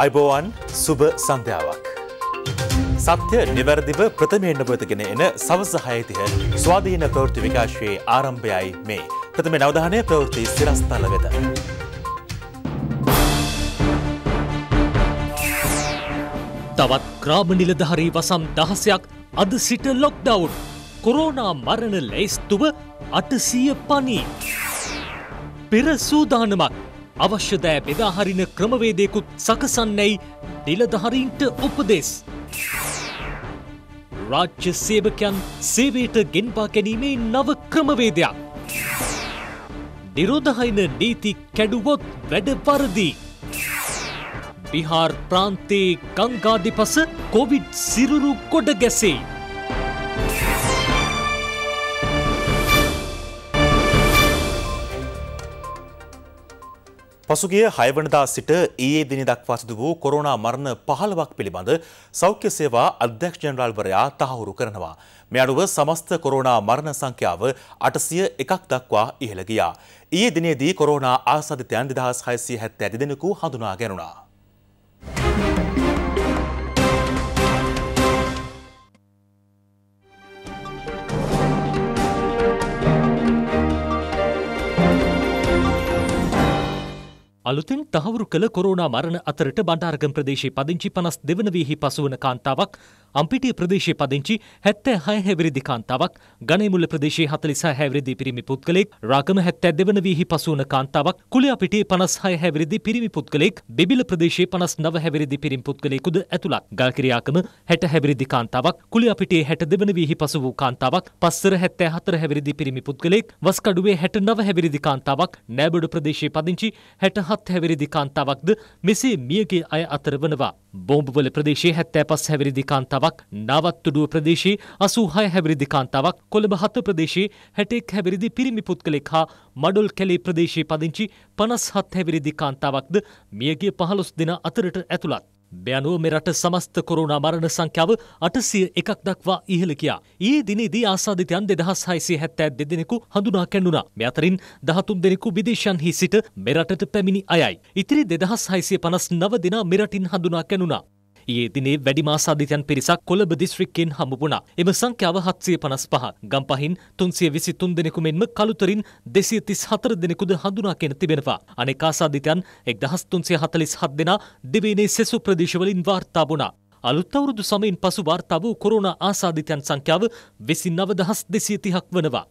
අයිබෝවන් සුභ සන්ධ්‍යාවක්. සත්‍ය නිවැරදිව ප්‍රථමයෙන් නබතගෙන එන සවසහයතිහ ස්වාධීන ප්‍රවෘති විකාශයේ ආරම්භයයි මේ ප්‍රථම නවධානය ප්‍රවෘති සිරස්ථල වෙත. තවත් ක්‍රාමනිලධහරී වසම් දහසයක් අද සිට ලොක්ඩවුන් කොරෝනා මරණ ලැයිස්තුව අටසීය පනී. පෙර සූදානමක් අවශ්‍ය දෑ බෙදාහරින ක්‍රමවේදයකුත් සකසන්නැයි නිලධහරීන්ට උපදෙස්. රාජ්‍ය සේවකයන් සේවයට ගෙන්පා ගැනීමේ නව ක්‍රමවේදයක්. නිරෝධහයින නීති කැඩුවොත් වැඩ පරදිී. බිහාර් ප්‍රාන්තයේ ගංගාධිපස කොවිඩ් සිරුරු කොඩ ගැසේ. පසුගිය හයවනදා සිට ඊයේ දින දක්වා සිදු වූ කොරෝනා මරණ 15ක් පිළිබඳ සෞඛ්‍ය සේවා අධ්‍යක්ෂ ජනරාල්වරයා තහවුරු කරනවා. මේ අනුව සමස්ත කොරෝනා මරණ සංඛ්‍යාව 801ක් දක්වා ඉහළ ගියා. ඊයේ දිනේදී කොරෝනා ආසාදිතයන් 2672 දෙනෙකු හඳුනා ගැනුණා. අලුතෙන් තහවුරු කළ කොරෝනා මරණ අතරට බණ්ඩාරගම් ප්‍රදේශයේ පදිංචි 52 වීහි පසුවන කාන්තාවක් අම්පිටිය ප්‍රදේශයේ පදිංචි 76 හැවිරිදි කාන්තාවක්, ගණේමුල්ල ප්‍රදේශයේ 46 හැවිරිදි පිරිමි පුද්ගලෙක්, රාගම 72 වන වීහි පසු වන කාන්තාවක්, කුලියාපිටියේ 56 හැවිරිදි පිරිමි පුද්ගලෙක්, බිබිල ප්‍රදේශයේ 59 හැවිරිදි පිරිමි පුද්ගලයෙකුද ඇතුළත්. ගල්කිරියාකම 60 හැවිරිදි කාන්තාවක්, කුලියාපිටියේ 62 වන වීහි පසු වූ කාන්තාවක්, පස්සර 74 හැවිරිදි පිරිමි පුද්ගලයෙක්, වස්කඩුවේ 69 හැවිරිදි කාන්තාවක්, නෑබඩු ප්‍රදේශයේ පදිංචි 67 හැවිරිදි කාන්තාවක්ද මෙසේ මියගේ අය අතර වනවා. බෝම්බවල ප්‍රදේශයේ හැත්තෑ පස් හැවිරිදි කාන්තාවක් නවත්තුඩුව ප්‍රදේශයේ අසූහය හැවිරිදි කාන්තාවක් කොළඹ හත ප්‍රදේශයේ හැටෙක් හැවිරිදි පිරිමි පුද්ගලෙක් හා මඩොල් කැලේ ප්‍රදේශයේ පදිංචි පනස් හත් හැවිරිදි කාන්තාවක්ද මියගේ පහළොස් දෙන අතරට ඇතුළත්. බැනුව මෙරට සමස්ත කොරුණා මරණ සංඛ්‍යාව අටසිය එකක් දක්වා ඉහළ කියා. ඒ දිනේදී ආසාධිතයන් දෙදහස් හයිසිය හැත්තෑ දෙදෙනෙකු හඳුනා කැඩුණා. මෙතරින් දහතුන් දෙනෙකු විදේශයන්හි සිට මෙරටට පැමිණි අයයි. ඉතිරි දෙදහස් හයිසිය පනස් නව දෙනා මෙරටින් හඳුනා කැනුණා. ඊයේ දිනේ වැඩිමා සාධිතයන් පිරිසක් කොළඹ දිස්ත්‍රික්කයෙන් හමු වුණා. එම සංඛ්‍යාව 755. ගම්පහින් 323 දෙනෙකු මෙන්ම කලුතරින් 234 දෙනෙකුද හඳුනාගෙන තිබෙනවා. අනෙක් ආසාධිතයන් 1347 දෙනා දෙවේනේ සෙසු ප්‍රදේශවලින් වාර්තා වුණා. අලුත් අවුරුදු සමයෙන් පසු වාර්තා වූ කොරෝනා ආසාධිතයන් සංඛ්‍යාව 29230ක් වනවා.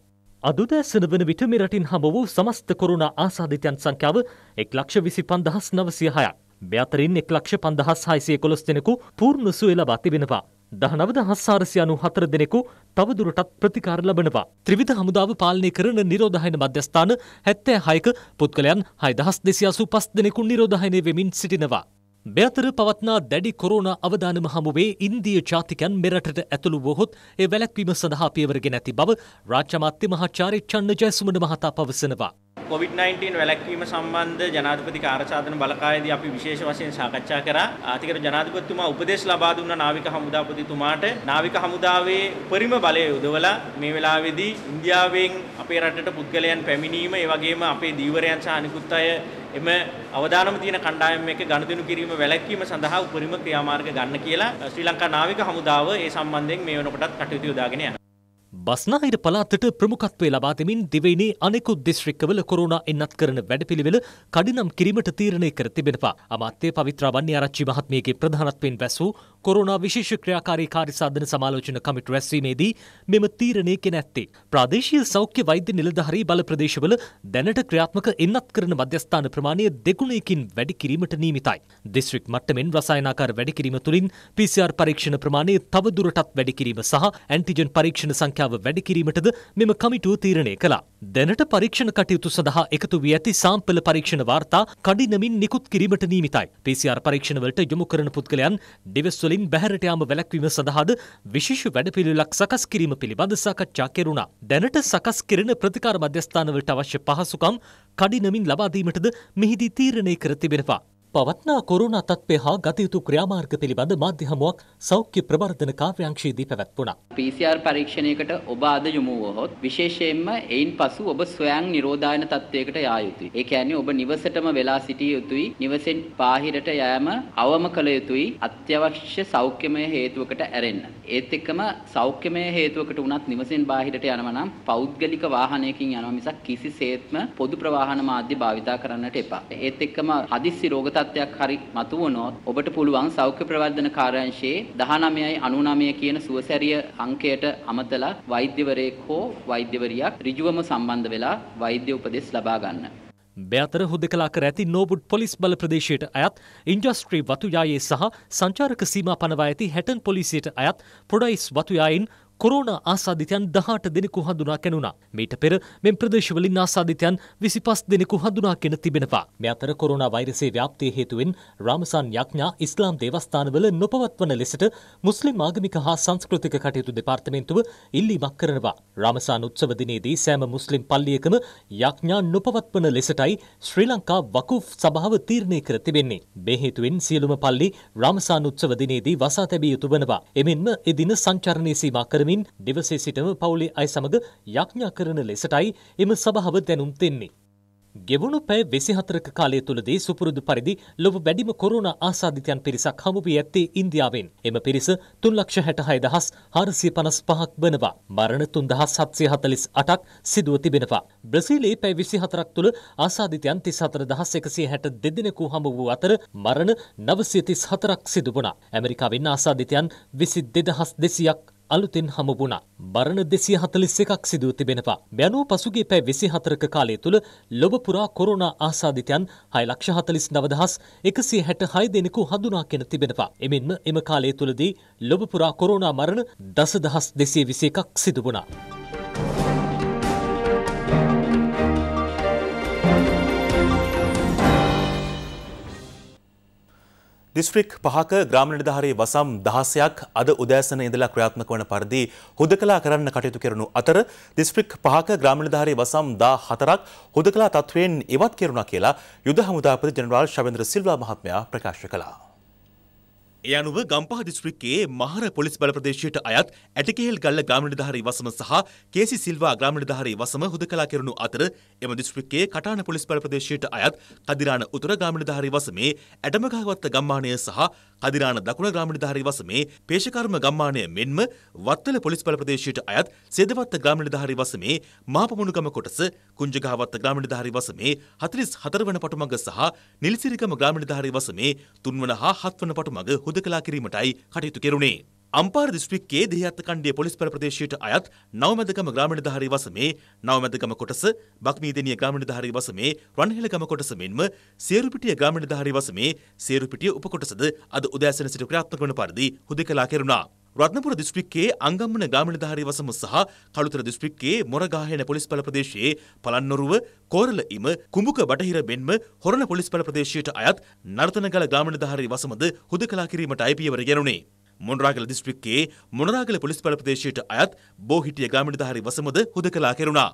අදුදැසන වන විට මෙරටින් හඹ වූ සමස්ත කොරුණා ආසාධිතයන් සංඛ්‍යාව එක් ලක්ෂ විසි පන්දහස් නවසියහයක්. මෙතරින් එක් ලක්ෂ පන්දහස් හයිසිය කොළොස් දෙනෙකු පූර්ණ සුවය ලබා තිබෙනවා. දහනවද හස්සාරසියනු හතර දෙනෙකු තවදුරටත් ප්‍රතිකාර ලබනවා. ත්‍රිවිධ හමුදාව පාලනය කරන නිරෝධහයන මධ්‍යස්ථාන හැත්තෑ හයක පුද්ගලයන් හයදහස් දෙසියාසු පස් දෙනෙකු නිරෝධහයනය වෙමින් සිටිනවා. මෙතර පවත්නා දැඩි කොරෝනා අවදානම හමුවේ ඉන්දිය ජාතිකයන් මෙරටට ඇතුළු වොහොත් ඒ වැළැක්වීම සඳහා පියවරගෙන ඇති බව රාජ්‍ය අමාත්‍ය මහාචාර්ය චන්න ජයසුමන මහතා පවසනවා. COVID-19 වැළැක්වීම සම්බන්ධ ජනාධිපති කාර්යසාධන බලකායේදී අපි විශේෂ වශයෙන් සාකච්ඡා කරා. ආතිකර ජනාධිපතිතුමා උපදෙස් ලබා දුන්න නාවික හමුදාපතිතුමාට නාවික හමුදාවේ උපරිම බලය යොදවලා මේ වෙලාවේදී ඉන්දියාවෙන් අපේ රටට පුද්ගලයන් පැමිණීම, ඒ වගේම අපේ දීවරයන් සහ අනිකුත් අය එම අවදානම තියෙන කණ්ඩායම් එක්ක ගනුදෙනු කිරීම වැළැක්වීම සඳහා උපරිම ක්‍රියාමාර්ග ගන්න කියලා ශ්‍රී ලංකා නාවික හමුදාව ඒ සම්බන්ධයෙන් මේ වෙනකොටත් කටයුතු යොදාගෙන යනවා. බස්නාහිර පලාතට ප්‍රමුඛත්වය ලබා දෙමින් දිවයිනේ අනෙකුත් දිස්ත්‍රික්කවල කොරෝනා එන්නත් කරන වැඩපිළිවෙල කඩිනම් කිරීමට තීරණය කර තිබෙනවා. අමාත්‍ය පවිත්‍රා වන්නිආරච්චි මහත්මියගේ ප්‍රධානත්වයෙන් වැසූ කොරුණා විශේෂ ක්‍රියාකාරී කාර්ය සාධන සමාලෝචන කමිටු රැස්වීමේදී මෙම තීරණය කෙන ඇත්තේ. ප්‍රාදේශීය සෞඛ්‍ය වෛද්‍ය නිලධාරී බල ප්‍රදේශවල දැනට ක්‍රියාත්මක එන්නත් කරන මධ්‍යස්ථාන ප්‍රමාණය දෙගුණයකින් වැඩි කිරීමට නීමිතයි. දිස්ත්‍රික් මට්ටමින් රසායනාකාර වැඩි කිරීම තුළින් PCR පරීක්ෂණ ප්‍රමාණය තවදුරටත් වැඩි කිරීම සහ ඇන්ටිජන් පරීක්ෂණ සංඛ්‍යාව වැඩි කිරීමටද මෙම කමිටුව තීරණය කළා. දැනට පරීක්ෂණ කටයුතු සඳහා එකතු වී ඇති සාම්පල පරීක්ෂණ වාර්තා කඩිනමින් නිකුත් කිරීමට නීමිතයි. PCR පරීක්ෂණවලට යොමු කරන පුද්ගලයන් ඩිවෙස්වල වලින් බැහැරට යාම වැළැක්වීම සඳහාද විශේෂ වැඩපිළිවෙලක් සකස් කිරීම පිළිබඳ සාකච්ඡා කෙරුණා. දැනට සකස් කෙරෙන ප්‍රතිකාර මධ්‍යස්ථානවලට අවශ්‍ය පහසුකම් කඩිනමින් ලබා දීමටද මෙහිදී තීරණය කර තිබෙනවා. පවත්නා කොරුණා තත්ත්වය හා ගතයුතු ක්‍රියාමාර්ග පිළිබඳ මාධ්‍ය හමුවක් සෞඛ්‍ය ප්‍රවර්ධන කාර්යාංශයේදී පැවැත්වුණා. PCR පරීක්ෂණයකට ඔබ අද යොමු වුවහොත් විශේෂයෙන්ම එයින් පසු ඔබ ස්වයං නිරෝධායන තත්ත්වයකට යා යුතුයි. ඒ කියන්නේ ඔබ නිවසටම වෙලා සිටිය යුතුයි. නිවසෙන් බාහිරට යෑම අවම කළ යුතුයි. අත්‍යවශ්‍ය සෞඛ්‍යමය හේතුවකට ඇරෙන්න. ඒත් එක්කම සෞඛ්‍යමය හේතුවකට උනත් නිවසෙන් බාහිරට යනවා නම් පෞද්ගලික වාහනයකින් යනවා මිසක් කිසිසේත්ම පොදු ප්‍රවාහන මාධ්‍ය භාවිතා කරන්නට එපා. ඒත් එක්කම හදිස්සි රෝග තත්ත්වයක් හරි මතුවුණොත් ඔබට පුළුවන් සෞඛ්‍ය ප්‍රවර්ධන කාර්යංශයේ 19.99 කියන සුවසැරිය අංකයට අමතලා වෛද්‍යවරයෙක් හෝ වෛද්‍යවරියක් ඍජුවම සම්බන්ධ වෙලා වෛද්‍ය උපදෙස් ලබා ගන්න. බෑතර හුදකලා කර ඇති නෝබුඩ් පොලිස් බල ප්‍රදේශයට අයත් ඉන්ඩස්ට්‍රී වතුයායේ සහ සංචාරක සීමා පනවා ඇති හැටන් පොලිසියට අයත් ප්‍රොඩයිස් වතුයායින් කොරෝණ ආසාධිතයන් දහට දෙනෙකු හඳුනා කැනුණා. මීට පෙර මෙම ප්‍රදේශවලින් ආසාධිතයන් විසි පස් දෙනෙකු හඳුනාගෙන තිබෙනවා. මෙ අතර කොරුණ වෛරසේ ව්‍යාප්තිය හේතුවෙන් රාමසන් යක්ඥා ඉස්ලාම් දේවස්ථානවල නොපවත්වන ලෙසට මුස්ලිම් ආගමික හා සංස්කෘතික කටයුතු දෙපාර්තමේන්තුව ඉල්ලීමක් කරනවා. රාමසාන් උත්සව දිනේදී සෑම මුස්ලිම් පල්ලියකම යක්ඥා නොපවත්වන ලෙසටයි ශ්‍රී ලංකා වකුෆ් සභාව තීරණය කර තිබෙන්නේ. මේ හේතුවෙන් සියලුම පල්ලි රාමසාන් උත්සව දිනේදී වසා තැබිය යුතු වනවා. එමෙන්ම එදින සංචරණයේ සීමා කරමින් කරමින් දෙවසේ සිටම පවුලේ අය සමඟ යක්ඥා කරන ලෙසටයි එම සභාව දැනුම් දෙන්නේ. ගෙවුණු පැය වෙසිහතරක කාලය තුළදී සුපුරුදු පරිදි ලොව වැඩිම කොරුණ ආසාධිතයන් පිරිසක් හමුුවී ඇත්තේ ඉන්දියාවෙන්. එම පිරිස තුන්ලක්ෂ හැටහය දහස් හාරසිය පනස් පහක් වනවා. මරණ තුන් දහස් සත්සය හතලිස් අටක් සිදුව තිබෙනවා. බ්‍රසීලයේ පැ විසිහතරක් තුළ ආසාධිතයන් තිස් හතර දහස් එකසිය හැට දෙදෙනෙකු හම වූ අතර මරණ නවසියතිස් හතරක් සිදුවනා. ඇමරිකාවෙන් ආසාධිතයන් විසි දෙදහස් දෙසියක් අලුතෙන් හමුවුණා. බරණ දෙසිය හතලිස් එකක් සිදුව තිබෙනවා. බැනූ පසුගේ පැ වෙසි හතරක කාලය තුළ ලොබපුරා කොරුණා ආසාධිතයන් හය ලක්ෂ හතලිස් නවදහස් එකසේ හැට හය දෙනෙකු හඳුනා කෙන තිබෙනවා. එමෙන්ම එම කාලය තුළදී ලොබපුරා කොරුණා මරණ දසදහස් දෙසේ විසි එකක් සිදුවනා. දිස්ත්‍රික් පහක ග්‍රාම නිලධාරී වසම් දහසයක් අද උදෑසන ඉඳලා ක්‍රියාත්මක වන පරිදි හුදකලා කරන්න කටයුතු කරනු අතර දිස්ත්‍රික් පහක ග්‍රාම නිලධාරී වසම් 14ක් හුදකලා තත්වයෙන් ඉවත් කෙරුණා කියලා යුද හමුදාපති ජෙනරාල් ශවේන්ද්‍ර සිල්වා මහත්මයා ප්‍රකාශ කළා. ඒ අනුව ගම්පහ දිස්ත්‍රික්කයේ මහර පොලිස් බල ප්‍රදේශයට අයත් ඇටකේල් ගල්ල ග්‍රාම නිලධාරී වසම සහ කේසි සිල්වා ග්‍රාම නිලධාරී වසම හුදකලා කෙරුණු අතර එම දිස්ත්‍රික්කයේ කටාන පොලිස් බල ප්‍රදේශයට අයත් කදිරාන උතුර ග්‍රාම නිලධාරී වසමේ ඇටමගහවත්ත ගම්මානය සහ කදිරාන දකුණ ග්‍රාමණිධාරී වසමේ පේෂකර්ම ගම්මානය මෙන්ම වත්තල පොලිස් බල ප්‍රදේශයට අයත් සෙදවත්ත ග්‍රාමණිධාරී වසමේ මාපමුණුගම කොටස කුංජගහවත්ත ග්‍රාමණිධාරී වසමේ 44 වන පටුමඟ සහ නිලිසිරිගම ග්‍රාමණිධාරී වසමේ 3 වන හා 7 වන පටුමඟ හුදකලා කිරීමටයි කටයුතු කෙරුණේ. අම්පාර දිස්ත්‍රික්කයේ දෙහිඅත්ත කණ්ඩිය පොලිස්පර ප්‍රදේශයට අයත් නවමැදගම ග්‍රාමීණධාරී වසමේ නවමැදගම කොටස බක්මීදෙනිය ග්‍රාමීණධාරී වසමේ රන්හෙලගම කොටස මෙන්ම සේරුපිටිය ග්‍රාමීණධාරී වසමේ සේරුපිටිය උපකොටසද අද උදෑසන සිට ක්‍රියාත්මක වන පරිදි හුදකලා කෙරුණා. රත්නපුර දිස්ත්‍රික්කයේ අංගම්මන ගාමිණධාරී වසම සහ කළුතර දිස්ත්‍රික්කයේ මොරගාහන පොලිස්පල ප්‍රදේශයේ පලන්නොරුව කෝරල ඉම කුඹුක බටහිර මෙන්ම හොරණ පොලිස්පල ප්‍රදේශයට අයත් නර්තනගල ගාමිණධාරී වසමද හුදකලා කිරීමට අයිපියවර ගැනුණේ. මොනරාගල දිස්ත්‍රික්කයේ මොනරාගල පොලිස් බල ප්‍රදේශයට අයත් බෝහිටිය ගාමිණිධාරී වසමද හුදකලා කෙරුණා.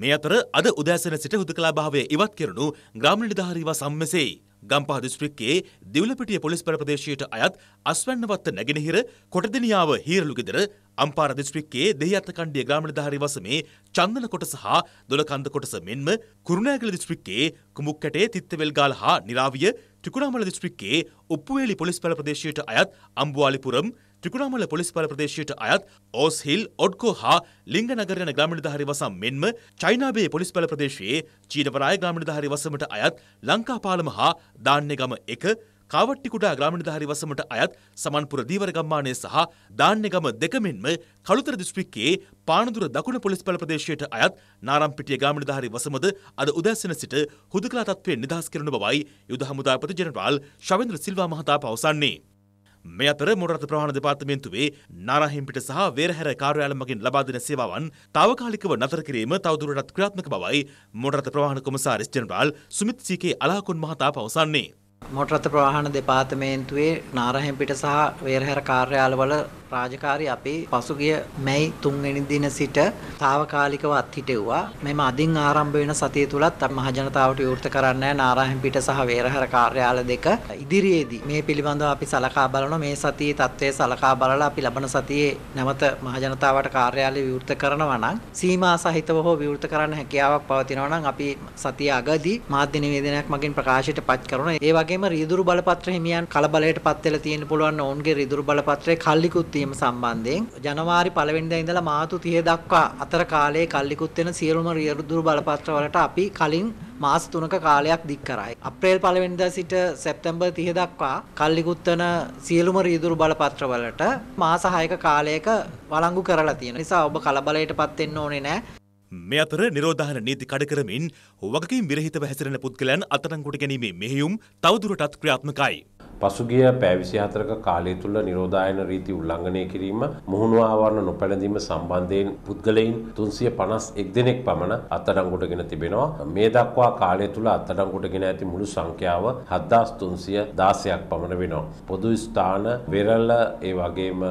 මේ අතර අද උදෑසන සිට හුදකලා භාවය ඉවත් කෙරුණු ග්‍රාමණිධාරීවා සම්මසෙයි. ගම්පහ දිස්ත්‍රික්කයේ දිවුලපිටිය පොලිස් පෙර ප්‍රදේශයට අයත් අස්වැන්නවත්ත නැගෙනහිර කොටදෙනියාව හීරලු ගෙදර අම්පාර දිස්ත්‍රික්කයේ දෙහිඅත්ත කණ්ඩිය ග්‍රාම නිලධාරී වසමේ චන්දන කොටස හා දොළකන්ද කොටස මෙන්ම කුරුණෑගල දිස්ත්‍රික්කයේ කුමුක්කැටේ තිත්තවැල්ගාල හා නිරාවිය ත්‍රිකුණාමල දිස්ත්‍රික්කයේ උප්පුවේලි පොලිස් පෙර ප්‍රදේශයට අයත් අම්බුවාලිපුරම් ත්‍රිකුණාමල පොලිස්පාල ප්‍රදේශයට අයත් ඕස් හිල් ඔඩ්කෝ හා ලිංගනගර යන ග්‍රාමීණධාරී වසම් මෙන්ම චයිනාබේ පොලිස්පාල ප්‍රදේශයේ චීනපරාය ග්‍රාමීණධාරී වසමට අයත් ලංකාපාලම හා දාන්නේගම 1 කාවට්ටිකුඩා ග්‍රාමණධාරි වසමට අයත් සමන්පුර දීවර ගම්මානය සහ දාන්නගම දෙකමෙන්ම කළුතර දිස්ත්‍රික්කයේ පානදුර දකුණ පොලිස්පල ප්‍රදේශයට අයත් නාරම්පිටිය ගාමණධාරි වසමද අද උදැසන සිට හුදකලා තත්ත්වයෙන් නිදහස් කරන බවයි යුද හමුදාපති ජනරාල් ශවෙන්ද්‍ර සිල්වා මහතා පවසන්නේ. මේ අතර මොනරට ප්‍රවාහන දෙපාර්තමේන්තුවේ නාරහිම්පිට සහ වේරහැර කාර්යාල මගින් ලබා දෙන සේවාවන් తాවකාලිකව නතර කිරීම තවදුරටත් ක්‍රියාත්මක බවයි මොනරට ප්‍රවාහන කොමසාරිස් ජෙනරාල් සුමිත් සීකේ අලහකුන් මහතා පවසන්නේ. මොටරත ප්‍රවාහන දෙපාර්තමේන්තුවේ නාරහෙම්පිට සහ වේරහැර කාර්යාලවල රාජකාරි අපේ පසුගිය මැයි 3 වෙනි දින සිට తాවකාලිකව අත්හිටෙව්වා. මෙම අදින් ආරම්භ වෙන සතිය තුලත් මහ ජනතාවට විවෘත කරන්න යන නාරායන්පිට සහ වේරහැර කාර්යාල දෙක ඉදිරියේදී මේ පිළිබඳව අපි සලකා බලනවා. මේ සතියේ தත්ත්වය සලකා බලලා අපි ලබන සතියේ නැවත මහ ජනතාවට කාර්යාලය විවෘත කරනවා නම් සීමා සහිතව හෝ විවෘත කරන්න හැකියාවක් පවතිනවා නම් අපි සතිය අගදී මාධ්‍ය නිවේදනයක් මගින් ප්‍රකාශයට පත් කරනවා. ඒ වගේම රිදුරු බලපත්‍ර හිමියන් කලබලයට පත් වෙලා තියෙන්න පුළුවන්. ඔවුන්ගේ රිදුරු බලපත්‍රයේ කල්ලිකුත් මාතුතියම සම්බන්ධයෙන් ජනවාරි පළවෙනිදා ඉඳලා මාතු 30 දක්වා අතර කාලයේ කල්ලිකුත් වෙන සියලුම රියදුරු බලපත්‍ර වලට අපි කලින් මාස 3ක කාලයක් දික් කරයි. අප්‍රේල් පළවෙනිදා සිට සැප්තැම්බර් 30 දක්වා කල්ලිකුත් වෙන සියලුම රියදුරු බලපත්‍ර වලට මාස 6ක කාලයක වළංගු කරලා තියෙන නිසා ඔබ කලබලයටපත් වෙන්න ඕනේ නැහැ. මේ අතර නිරෝධාන නීති කඩකරමින් වගකින් විරහිතව හැසිරෙන පුද්ගලයන් අත්අඩංගුවට ගැනීමේ මෙහෙයුම් තවදුරටත් ක්‍රියාත්මකයි. පසුගිය පැය 24ක කාලය තුල නිරෝධායන රීති උල්ලංඝනය කිරීම, මුහුණු ආවරණ නොපැළඳීම සම්බන්ධයෙන් පුද්ගලයින් 351 දෙනෙක් පමණ අත්අඩංගුවටගෙන තිබෙනවා. මේ දක්වා කාලය තුල අත්අඩංගුවටගෙන ඇති මුළු සංඛ්‍යාව 7316ක් පමණ වෙනවා. පොදු ස්ථාන, වෙරළ, ඒ වගේම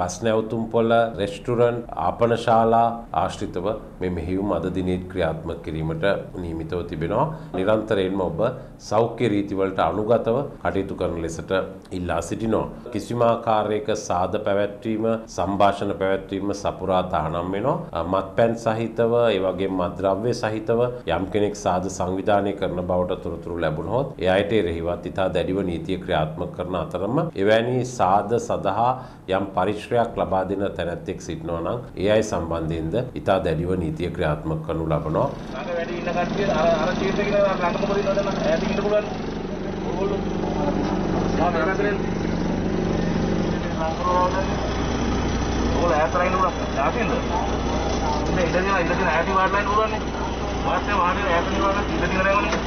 බස් නැවතුම් පොළ, රෙස්ටුරන්ට්, ආපනශාලා ආශ්‍රිතව මේ මෙහෙයුම් අද දිනේ ක්‍රියාත්මක කිරීමට නියමිතව තිබෙනවා. නිරන්තරයෙන්ම ඔබ සෞඛ්‍ය රීතිවලට අනුගතව කටයුතු කරන ලෙසට ඉල්ලා සිටිනෝ. කිසිමාකාරයක සාධ පැවැත්වීම සම්භාෂණ පැවැත්වීම සපුරා තහනම් වෙනවා. මත් පැන් සහිතව ඒවගේ මද්‍රව්‍ය සහිතව යම් කෙනෙක් සාධ සංවිධානය කරන බවට තුොරතුරු ලැබුණහොත් එයට එරෙහිවත් ඉතා දැඩිව නීතිය ක්‍රියාත්ම කරන අතරම එවැනි සාධ සඳහා යම් පරිශ්‍රයක් ලබා දෙන තැනැත්තෙක් සිටිනවා නම් ඒ අයි සම්බන්ධයෙන්ද ඉතා දැඩිව නීතිය ක්‍රියාත්ම කරනු ලබනවා. අර වැඩි ඉන්න කට්ටිය අර අර චීත කියලා ලඟම පොඩි නෝදම ඈතින් ඉන්න පුළුවන්. ඕගොල්ලෝ ඕල ඈතරයින් උරක් යාපින්ද ඉතින් ඉඳගෙන ඉඳගෙන ඈති වාඩ්ලයින් උරන්නේ මාත් මේ වාඩි ඈතේ වාඩි ඉඳගෙන නෑවනේ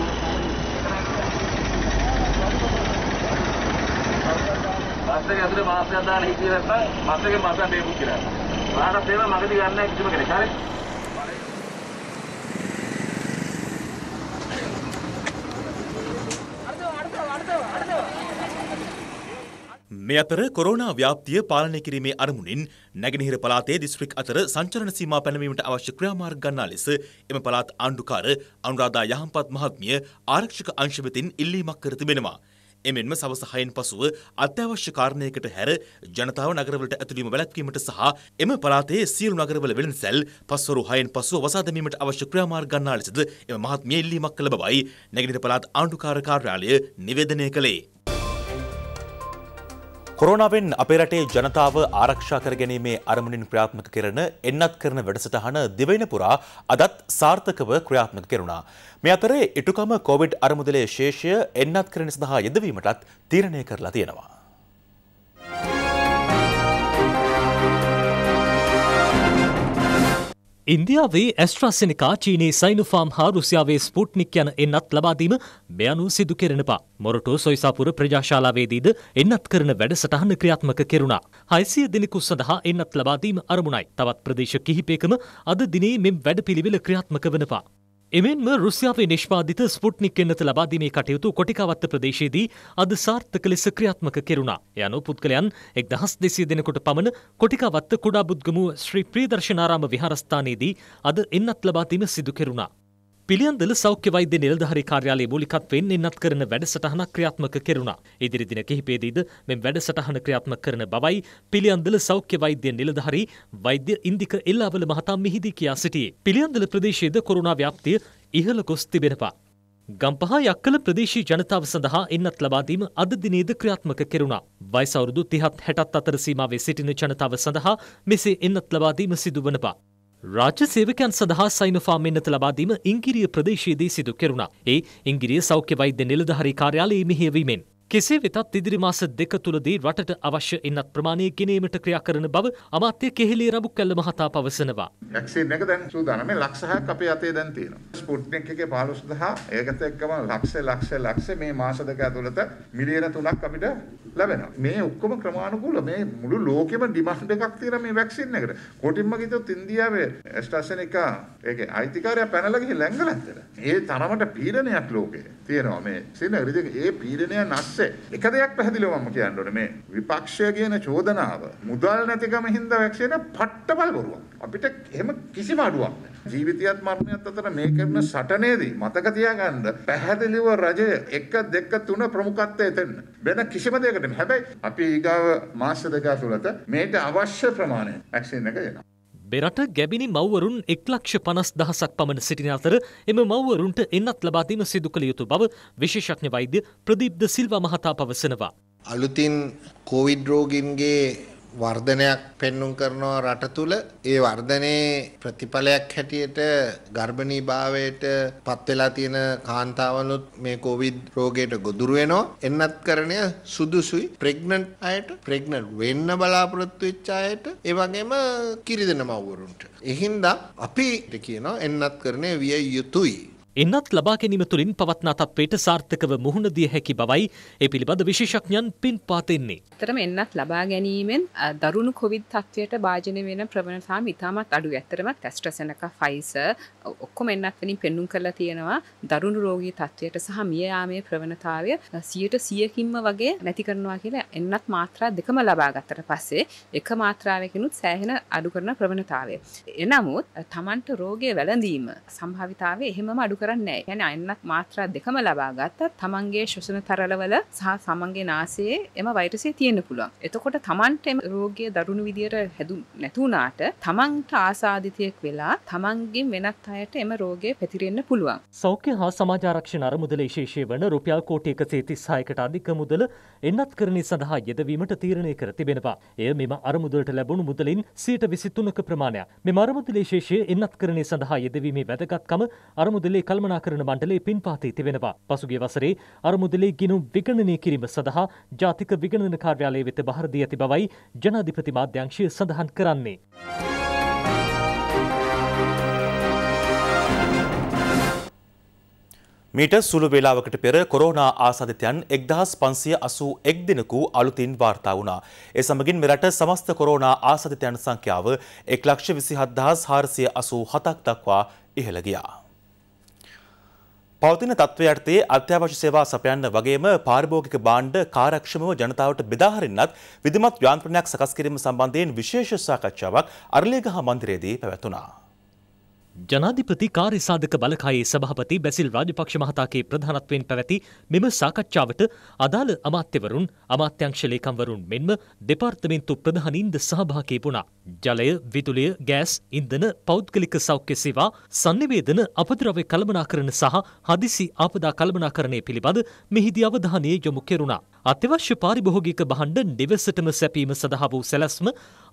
මාස්ටර්ගේ අතට මාස්ටර් දාන හිතිය නැත්නම් මාස්ටර්ගේ මාස්ටර් බේබු කියලා. මාස්ටර් තේම මගදී ගන්න කිසිම කෙනෙක්. හරි? මේ අතර කොරෝනා ව්‍යාප්තිය පාලනය කිරීමේ අරමුණින් නැගෙනහිර පළාතේ දිස්ත්‍රික් අතර සංචලන සීමා පැනවීමට අවශ්‍ය ක්‍රියාමාර්ග ගන්නා ලෙස එම පළාත් ආණ්ඩුකාර අනුරාධා යහම්පත් මහත්මිය ආරක්ෂක අංශ වෙතින් ඉල්ලීමක් කර තිබෙනවා. එමෙන්ම සවස 6න් පසුව අත්‍යවශ්‍ය කාරණයකට හැර ජනතාව නගරවලට ඇතුළීම වැළැක්වීමට සහ එම පළාතේ සියලු නගරවල වෙළෙන්සැල් පස්වරු 6න් පසුව වසා දැමීමට අවශ්‍ය ක්‍රියාමාර්ග ගන්නා ලෙසද එම මහත්මිය ඉල්ලීමක් කළ බවයි නැගෙනහිර පළාත් ආණ්ඩුකාර කාර්යාලය නිවේදනය කළේ. කොරෝනාවෙන් අපේ රටේ ජනතාව ආරක්ෂා කරගැනීමේ අරමුණින් ක්‍රියාත්මක කරන එන්නත් කරන වැඩසටහන දිවයින පුරා අදත් සාර්ථකව ක්‍රියාත්මක කෙරුණා. මේ අතරේ ඉටුකම කොවිඩ් අරමුදලේ ශේෂය එන්නත් කරන සඳහා යෙදවීමටත් තීරණය කරලා තියෙනවා. ඉන්දියාවේ ඇස්ට්‍රස්සිනිකා චීනයේ සයිනුෆාම් හා රුසියාවේ ස්පුට්නික් යන එන්නත් ලබාදීම මෙයනු සිදු කෙරෙනපා. මොරටු සොයිසාපුර ප්‍රජාශාලාවේදීද එන්නත් කරන වැඩසටහන ක්‍රියාත්මක කෙරුණා. හයිසිය දිනෙකු සඳහා එන්නත් ලබාදීම අරමුණයි. තවත් ප්‍රදේශ කිහිපයකම අද දිනේ මෙම වැඩපිළිවෙල ක්‍රියාත්මක වනපා. එමෙන්ම රුසියාවේ නිෂ්පාදිත ස්පුට්නික් එන්නත ලබාදීමේ කටයුතු කොටිකාවත්ත ප්‍රදේශයේදී අද සාර්ථක ලෙස ක්‍රියාත්මක කෙරුණා. යනු පුද්ගලයන් එක් දහස් දෙසිය දෙනකොට පමණ කොටිකාවත්ත කුඩා බුද්ගමුව ශ්‍රී ප්‍රීදර්ශනාරාම විහාරස්ථානයේදී අද එන්නත් ලබාදීම සිදු කෙරුණා. පිළියන්දල සෞඛ්‍ය වෛද්‍ය නිලධාරි කාර්යාලයේ මූලිකත්වයෙන් ඉන්නත් කරන වැඩසටහන ක්‍රියාත්මක කෙරුණා. ඉදිරි දින කිහිපයේදීද මෙම වැඩසටහන ක්‍රියාත්මක කරන බවයි පිළියන්දල සෞඛ්‍ය වෛද්‍ය නිලධාරි වෛද්‍ය ඉන්දික එල්ලාවල මහතා මෙහිදී කියා සිටියේ. පිළියන්දල ප්‍රදේශයේද කොරෝනා ව්‍යාප්තිය ඉහළ ගොස් තිබෙනවා. ගම්පහ යක්කල ප්‍රදේශී ජනතාව සඳහා එන්නත් ලබාදීම අද දිනේද ක්‍රියාත්මක කෙරුණා. වයසවුරුදු තිහත් හැටත් අතර සීමාවේ සිටින ජනතාව සඳහා මෙසේ එන්නත් ලබාදීම සිදුවනවා. රාජ්‍ය සේවකයන් සඳහා සයිනොෆාම් මෙන්නත ලබාදීම ඉංගිරිය ප්‍රදේශයේදී සිදු කෙරුණා. ඒ ඉංගිරිය සෞඛ්‍ය වෛද්‍ය නිලධාරී කාර්යාලයේ මෙහෙයවීමෙන් කෙසේ වෙතත් ඉදිරි මාස දෙක තුළදී රටට අවශ්‍ය එන්නත් ප්‍රමාණය ගෙනීමට ක්‍රියා කරන බව අමාත්‍ය කෙහෙලිය රබු කැල්ල මහතා පවසනවා. වැක්සින් එක දැන් සූදානම් ලක්ෂ 6ක් අපේ අතේ දැන් තියෙනවා. ස්පුට්නික් එකේ 15000 ඒකත් එක්කම ලක්ෂ ලක්ෂ ලක්ෂ මේ මාස දෙක ඇතුළත මිලියන 3ක් අපිට ලැබෙනවා. මේ ඔක්කොම ක්‍රමානුකූල මේ මුළු ලෝකෙම ඩිමාන්ඩ් එකක් තියෙන මේ වැක්සින් එකට. කොටින්ම කිව්වොත් ඉන්දියාවේ ඇස්ට්‍රසෙනිකා ඒකේ අයිතිකාරයා පැනලා ගිහින් ලැංගලත්තර. ඒ තරමට පීඩනයක් ලෝකේ තියෙනවා මේ සිනගරිද ඒ පීඩනය නැස්ස පස්සේ එක දෙයක් පැහැදිලිව මම කියන්න ඕනේ මේ විපක්ෂය කියන චෝදනාව මුදල් නැතිකම හින්දා වැක්සින පට්ටපල් බොරුවක්. අපිට එහෙම කිසිම අඩුවක් නැහැ. ජීවිතයත් මරණයත් අතර මේ කරන සටනේදී මතක තියාගන්න පැහැදිලිව රජය 1 2 3 ප්‍රමුඛත්වය එතන වෙන කිසිම දෙයකට නෙමෙයි. හැබැයි අපි ඊගාව මාස දෙක තුලත මේට අවශ්‍ය ප්‍රමාණය වැක්සින් එක දෙනවා. මෙරට ගැබිනි මව්වරුන් එක් ලක්ෂ පනස් දහසක් පමණ සිටින අතර එම මව්වරුන්ට එන්නත් ලබාදීම සිදු කළ යුතු බව විශේෂඥ වෛද්‍ය ප්‍රදීප්ද සිල්වා මහතා පවසනවා. අලුතින් කෝවිඩ් රෝගීන්ගේ වර්ධනයක් පෙන්නුම් කරනවා රට තුල ඒ වර්ධනයේ ප්‍රතිඵලයක් හැටියට ගර්භණීභාවයට පත් වෙලා තියෙන කාන්තාවනුත් මේ කොවිඩ් රෝගයට ගොදුරු වෙනවා එන්නත්කරණය සුදුසුයි ප්‍රෙග්නන්ට් අයට ප්‍රෙග්නන්ට් වෙන්න බලාපොරොත්තු වෙච්ච අයට ඒ වගේම කිරිදෙන මව්වරුන්ට එහින්දා අපි කියනවා එන්නත්කරණය විය යුතුයි එන්නත් ලබා ගැනීම තුළින් පවත්නා තත්වයට සාර්ථකව මුහුණ දිය හැකි බවයි ඒ පිළිබඳ විශේෂඥයන් පින් පාතෙන්නේ. ඇත්තටම එන්නත් ලබා ගැනීමෙන් දරුණු කොවිඩ් තත්වයට භාජනය වෙන ප්‍රවණතාව ඉතාමත් අඩුයි. ඇත්තටම ඇස්ට්‍රසෙනකා ෆයිසර් ඔක්කොම එන්නත් වලින් පෙන්눔 කරලා තියෙනවා දරුණු රෝගී තත්වයට සහ මිය යාමේ ප්‍රවණතාවය 100%කින්ම වගේ නැති කරනවා කියලා එන්නත් මාත්‍රා දෙකම ලබා ගත්තට පස්සේ එක මාත්‍රාවකිනුත් සෑහෙන අඩු කරන ප්‍රවණතාවය. එනමුත් Tamanට රෝගය වැළඳීම සම්භාවිතාවය එහෙමම අඩු කරන්නේ යැන අන්නක් මාත්‍රා දෙකම ලබා ගත්තත් තමන්ගේ ශසන තරලවල සහ සමන්ගේ නාසේ එම වෛරසේ තියෙන පුළුවන් එතකොට තමන්ට එම රෝගය දරුණු විදියට හැදු නැතුනාට තමන්ට ආසාධිතයෙක් වෙලා තමන්ගේ වෙනත් අයට එම රෝගය පැතිරෙන්න්න පුළුවන් සෞඛ්‍ය හා සමාජාරක්ෂණ අරමුදල විශේෂය වන රුපියල් කෝටයක සේතිස්සායකට අධික මුදල එන්නත් කරණය සඳහා යෙදවීමට තීරණය කර තිබෙනවා එය මෙම අරමුදලට ලැබුණු මුදලින් සීට විසිත්තුනක ප්‍රමාණයක් මෙම අරමුදලේශේෂය එන්නත් කරණය සඳහා යෙදවීමේ වැදගත්කම අරමුදලේ කල්මනාකරන මණ්ඩලේ පින්පාතී තිබෙනවා. පසුගිය වසරේ අරමුදලේ ගිණුම් විගණනය කිරීම සඳහා ජාතික විගණන කාර්යාලය වෙත බහර දී ඇති බවයි ජනාධිපති මාධ්‍යංශය සඳහන් කරන්නේ. මීට සුළු වේලාවකට පෙර කොරෝනා ආසාධිතයන් 1581 දිනකු අලුතින් වාර්තා වුණා. ඒ සමගින් මෙරට සමස්ත කොරෝනා ආසාධිතයන් සංඛ්‍යාව 127487ක් දක්වා ඉහළ ගියා. පවතින තත්ත්වයටතේ අත්‍යවශ්‍ය සේවා සපයන්න වගේම පාරිභෝගික බාණ්ඩ කාරක්ෂමව ජනතාවට බෙදාහරින්නත් විධමත් යාන්ත්‍රණයක් සකස් කිරීම සම්බන්ධයෙන් විශේෂ සාකච්ඡාවක් අරලේගහ මන්දිරයේදී පැවැතුණා. ජනාධිපති කාර්යසාධක බලකායේ සභාපති බැසිල් රාජපක්ෂ මහතාගේ ප්‍රධානත්වයෙන් පැවැති මෙම සාකච්ඡාවට අදාළ අමාත්‍යවරුන් අමාත්‍යංශ ලේකම්වරුන් මෙන්ම දෙපාර්තමේන්තු ප්‍රධානීන්ද සහභාගී වුණා. ජලය, විදුලිය, ගෑස්, ඉන්ධන, පෞද්ගලික සෞඛ්‍ය සේවා, sannivedana, අපද්‍රව්‍ය කළමනාකරණ සහ හදිසි ආපදා කළමනාකරණය පිළිබඳ මෙහිදී අවධානය යොමු කෙරුණා. අත්‍යවශ්‍ය පාරිභෝගික භාණ්ඩ නිවෙසටම සැපීම සඳහා වූ සැලැස්ම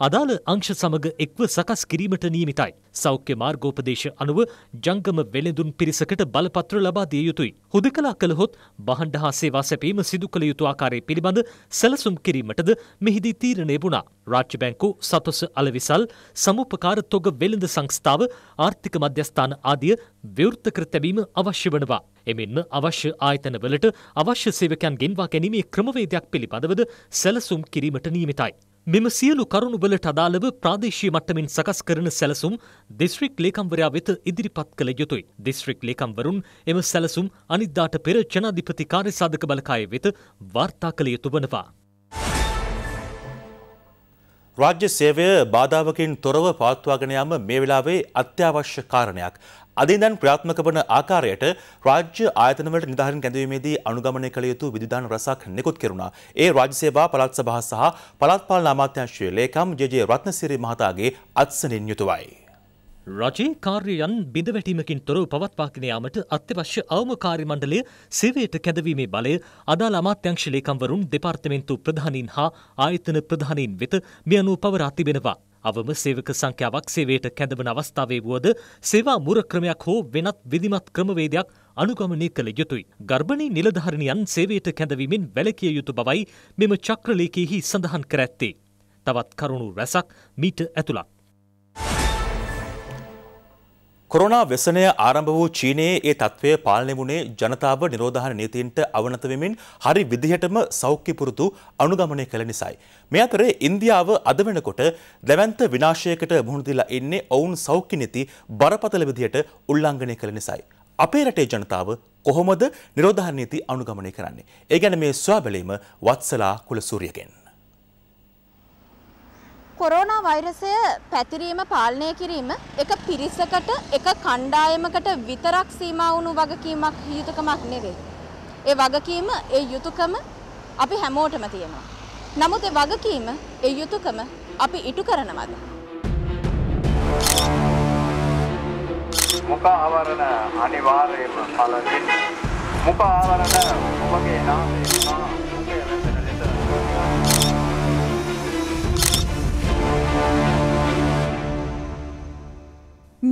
අදාළ අංශ සමග එක්ව සකස් කිරීමට නියමිතයි. සෞඛ්‍ය මාර්ගෝපදේශ අනුව ජංගම වෙළඳුන් පිරිසකට බලපත්‍ර ලබා දිය යුතුයි. හුදකලා කළහොත් භාණ්ඩ හා සේවා සැපීම සිදු කළ යුතු ආකාරය පිළිබඳ සැලසුම් කිරීමටද මෙහිදී තීරණය වුණා. රාජ්‍ය බැංකු සතොස අලවිසල් සමුපකාර තොග වෙළඳ සංස්ථාව ආර්ථික මධ්‍යස්ථාන ආදිය විවෘත කර තැබීම අවශ්‍ය වනවා. එමෙන්ම අවශ්‍ය ආයතනවලට අවශ්‍ය සේවකයන් ගෙන්වා ගැනීමේ ක්‍රමවේදයක් පිළිබඳවද සැලසුම් කිරීමට නියමිතයි. මෙම සියලු කරුණුවලට අදාළව ප්‍රාදේශීය මට්ටමින් සකස් කරන සැලසුම් දිස්ත්‍රික් ලේකම්වරයා වෙත ඉදිරිපත් කළ යුතුයි. දිස්ත්‍රික් ලේකම්වරුන් එම සැලසුම් අනිද්දාට පෙර ජනාධිපති කාර්යසාධක බලකාය වෙත වාර්තා කළ යුතු වනවා. රාජ්‍ය සේවය බාධාවකින් තොරව පවත්වාගෙන යාම මේ වෙලාවේ අත්‍යවශ්‍ය කාරණයක්. අදින්දන් ක්‍රියාත්මක වන ආකාරයට රාජ්‍ය ආයතනවලට නිධාරණ කැඳවීමේදී අනුගමනය කළ යුතු විධිදාන රසක් නිකුත් කෙරුණා. ඒ රාජ්‍ය සේවා පළාත් සභා සහ පළාත් පාලන අමාත්‍යාංශයේ ලේකම් ජේ.ජේ. රත්නසිරි මහතාගේ අත්සනින් යුතුවයි. රජයේ කාර්යයන් බිඳවැටීමකින් තොරව පවත්වාගෙන යාමට අත්‍යවශ්‍ය අවම කාර්ය මණ්ඩලය සේවයට කැඳවීමේ බලය අදාළ අමාත්‍යංශ ලේකම්වරුන් දෙපාර්තමේන්තු ප්‍රධානීන් හා ආයතන ප්‍රධානීන් වෙත මේ අනුව පවරා තිබෙනවා. අවම සේවක සංඛ්‍යාවක් සේවයට කැඳවන අවස්ථාවේ වුවද සේවා මුර ක්‍රමයක් හෝ වෙනත් විධිමත් ක්‍රමවේදයක් අනුගමනය කළ යුතුයි. ගර්භණී නිලධාරණියන් සේවයට කැඳවීමෙන් වැළකිය යුතු බවයි මෙම චක්‍රලේඛයේහි සඳහන් කර ඇත්තේ. තවත් කරුණු රැසක් මීට ඇතුළත්. කොරෝනා ව්‍යසනය ආරම්භ වූ චීනයේ ඒ තත්ත්වය පාලනය වුණේ ජනතාව නිරෝධාන නීතියන්ට අවනත වෙමින් හරි විදිහටම සෞඛ්‍ය පුරුදු අනුගමනය කළ නිසයි. මේ අතරේ ඉන්දියාව අද වෙනකොට දැවැන්ත විනාශයකට මුහුණ දීලා ඉන්නේ ඔවුන් සෞඛ්‍ය නීති බරපතල විදිහට උල්ලංඝනය කළ නිසයි. අපේ රටේ ජනතාව කොහොමද නිරෝධාන නීති අනුගමනය කරන්නේ? ඒ ගැන මේ සොයා බැලීම වත්සලා කුලසූරියගෙන්. කොරෝනා වෛරසය පැතිරීම පාලනය කිරීම එක පිරිසකට එක කණ්ඩායමකට විතරක් සීමා වුණු වගකීමක් යුතුයකමක් නෙවෙයි. ඒ වගකීම ඒ යුතුයකම අපි හැමෝටම තියෙනවා. නමුත් ඒ වගකීම ඒ යුතුයකම අපි ඉටු කරනවද? මුඛ ආවරණ අනිවාර්යයෙන්ම පළවෙනි. මුඛ ආවරණ ඔබගේ නාමය සහ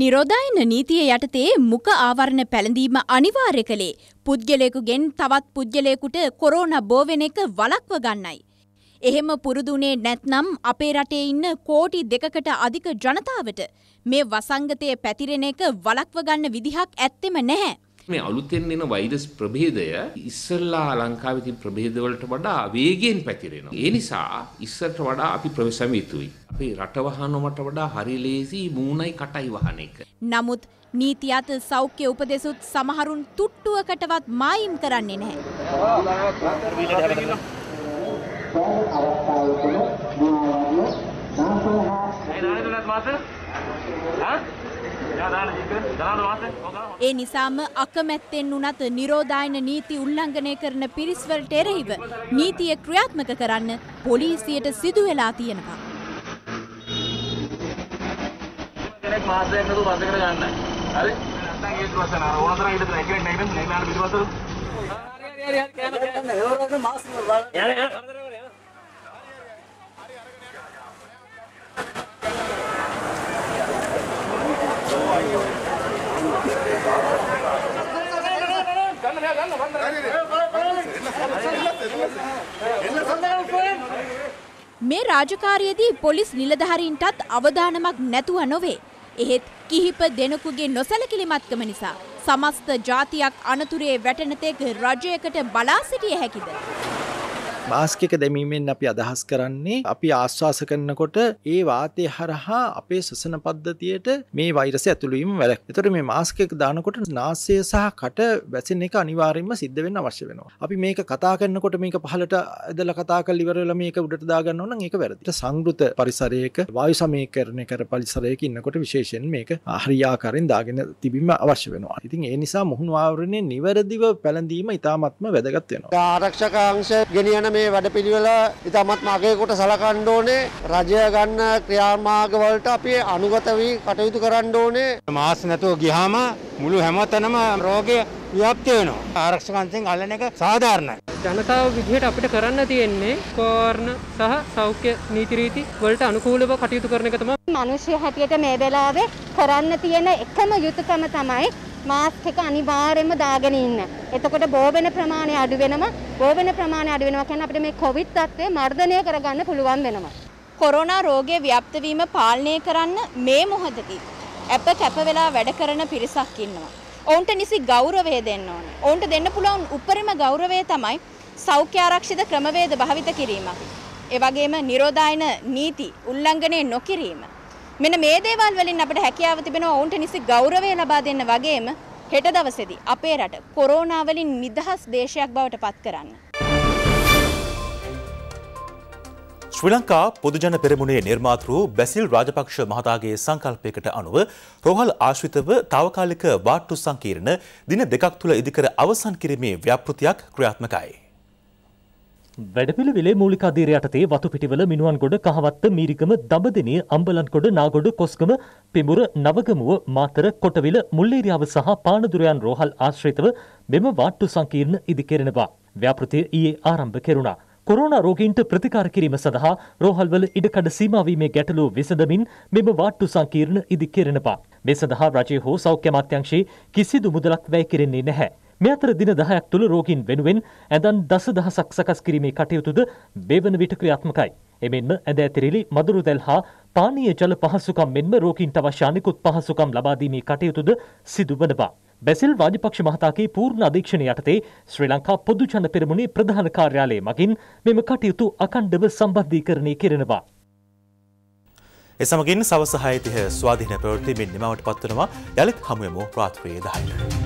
නිරෝධායන නීතිය යටතේ මුඛ ආවරණ පැළඳීම අනිවාර්ය කළේ පුද්ගලයෙකුගෙන් තවත් පුද්ගලයෙකුට කොරෝනා බෝවෙන එක වළක්ව ගන්නයි. එහෙම පුරුදුනේ නැත්නම් අපේ රටේ ඉන්න කෝටි දෙකකට අධික ජනතාවට මේ වසංගතය පැතිරෙන එක වළක්ව ගන්න විදිහක් ඇත්තෙම නැහැ. මේ අලුතෙන් එන වෛරස් ප්‍රභේදය ඉස්සල්ලා ලංකාවේ තියෙන ප්‍රභේදවලට වඩා වේගයෙන් පැතිරෙනවා. ඒ නිසා ඉස්සරට වඩා අපි ප්‍රවේශම යුතුයි. අපේ රට වහනවට වඩා හරි ලේසි මූණයි කටයි වහන එක. නමුත් නීතියත් සෞඛ්‍ය උපදෙසුත් සමහරුන් තුට්ටුවකටවත් මායිම් කරන්නේ නැහැ. ඒ නානේ දුන්නත් මාස? හා? ඒ නිසාම අකමැත්තෙන් වුණත් නිරෝධායන නීති උල්ලංඝනය කරන පිරිස්වලට එරෙහිව නීතිය ක්‍රියාත්මක කරන්න පොලිසියට සිදු වෙලා තියෙනවා. මාසයක් මේ රාජකාරියේදී පොලිස් නිලධාරීන්ටත් අවධානමක් නැතුව නොවේ. එහෙත් කිහිප දෙනෙකුගේ නොසැලකිලිමත්කම නිසා සමස්ත ජාතියක් අනතුරේ වැටෙන තෙක් රජයකට බලා සිටිය හැකිද? මාස්කක දැමීමෙන් අපි අදහස් කරන්නේ අපි ආශ්වාස කරනකොට ඒ වාතය හරහා අපේ සසන පද්ධතියට මේ වෛරස ඇතුළීම වැලක් එතට මේ මාස්කෙක් දානකොට නාසය සහ කට වැසෙන එක අනිවාරෙන්ම සිද්ධ වෙන්න අවශ්‍ය වෙනවා අපි මේක කතා කරන්නකොට මේක පහලට ඇදල කතා කල් ඉවරල මේක උඩට දාගන්න ඕන ඒක වැරදිට සංගෘත පරිසරයක වායු සමීකරණය කර පරිසරයක ඉන්නකොට විශේෂයෙන් මේක හරියාකාරෙන් දාගෙන තිබීම අවශ්‍ය වෙනවා ඉතින් ඒ නිසා මුහුණවාවරණය නිවැරදිව පැළඳීම ඉතාමත්ම වැදගත් වෙනවා ආරක්ෂකාංශ ගෙනියන මේ වැඩපිළිවෙල ඉතාමත් මගේකොට සලකන්න ඕනේ රජය ගන්න ක්‍රියාමාර්ග වලට අපි අනුගත වී කටයුතු කරන්න ඕනේ මාස් නැතුව ගියාම මුළු හැමතැනම රෝගය ව්‍යාප්ති වෙනවා ආරක්ෂකන්සින් අල්ලන එක සාධාරණයි ජනතාව විදිහට අපිට කරන්න තියෙන්නේ කෝර්ණ සහ සෞඛ්‍ය නීති රීති වලට අනුකූලව කටයුතු කරන එක තමයි මිනිස්සු හැටියට මේ වෙලාවේ කරන්න තියෙන එකම යුතුයකම තමයි මාස්ක් එක අනිවාර්යයෙන්ම දාගෙන ඉන්න. එතකොට බෝවෙන ප්‍රමාණය අඩු වෙනම බෝවෙන ප්‍රමාණය අඩු වෙනවා කියන්නේ අපිට මේ කොවිඩ් තත්ත්වය මර්ධනය කරගන්න පුළුවන් වෙනවා. කොරෝනා රෝගය ව්‍යාප්ත වීම පාලනය කරන්න මේ මොහොතදී අප කැප වෙලා වැඩ කරන පිරිසක් ඉන්නවා. ඔවුන්ට නිසි ගෞරවය දෙන්න ඕනේ. ඔවුන්ට දෙන්න පුළුවන් උපරිම ගෞරවය තමයි සෞඛ්‍ය ආරක්ෂිත ක්‍රමවේද භාවිත කිරීම. එවැගේම නිරෝධායන නීති උල්ලංඝනය නොකිරීම. මෙන්න මේ දේවල් වලින් අපිට හැකියාව තිබෙනවා ඔවුන්ට නිසි ගෞරවය ලබා දෙන්න වගේම හෙට දවසේදී අපේ රට කොරෝනා වලින් නිදහස් දේශයක් බවට පත් කරන්න. ශ්‍රී ලංකා පොදුජන පෙරමුණේ නිර්මාතෘ බැසිල් රාජපක්ෂ මහතාගේ සංකල්පයකට අනුව රෝහල් ආශ්‍රිතව තාවකාලික වාට්ටු සංකීර්ණ දින දෙකක් තුළ ඉදිකර අවසන් කිරීමේ ව්‍යාපෘතියක් ක්‍රියාත්මකයි. වැඩපිළිවෙලේ මූලික අධීර යටතේ වතුපිටිවල මිනුවන්ගොඩ කහවත්ත මීරිකම දඹදෙනිය අම්බලන්කොඩ නාගොඩ කොස්ගම පෙඹුර නවගමුව මාතර කොටවිල මුල්ලේරියාව සහ පානදුරයන් රෝහල් ආශ්‍රිතව මෙම වාට්ටු සංකීර්ණ ඉදිකෙරෙනවා. ව්‍යාපෘතිය ඊයේ ආරම්භ කෙරුණා. කොරෝනා රෝගීන්ට ප්‍රතිකාර කිරීම සඳහා රෝහල්වල ඉඩකඩ සීමාවීමේ ගැටලු විසඳමින් මෙම වාට්ටු සංකීර්ණ ඉදිකෙරෙනවා. මේ සඳහා රජය හෝ සෞඛ්‍ය මාත්‍යංශයේ කිසිදු මුදලක් වැය කෙරෙන්නේ නැහැ. මේ අතර දින දහයක් තුළ රෝගීන් වෙනුවෙන් ඇඳන් දස දහසක් සකස් කිරීමේ කටයුතුද බේවන විට ක්‍රියාත්මකයි. එමෙන්ම ඇඳ ඇතිරිලි මදුරු දැල් හා පානීය ජල පහසුකම් මෙන්ම රෝගීන්ට අවශ්‍ය අනිකුත් පහසුකම් ලබාදීමේ කටයුතුද සිදු වනවා. බැසිල් රාජපක්ෂ මහතාගේ පූර්ණ අධීක්ෂණ යටතේ ශ්‍රී ලංකා පොදුජන පෙරමුණේ ප්‍රධාන කාර්යාලය මගින් මෙම කටයුතු අකණ්ඩව සම්බන්ධීකරණය කෙරෙනවා. එසමගින් සවස 6:30 ස්වාධීන ප්‍රවෘත්ති මෙන්න නිමවට පත්වනවා. යලිත් හමුවෙමු රාත්‍රියේ 10ට.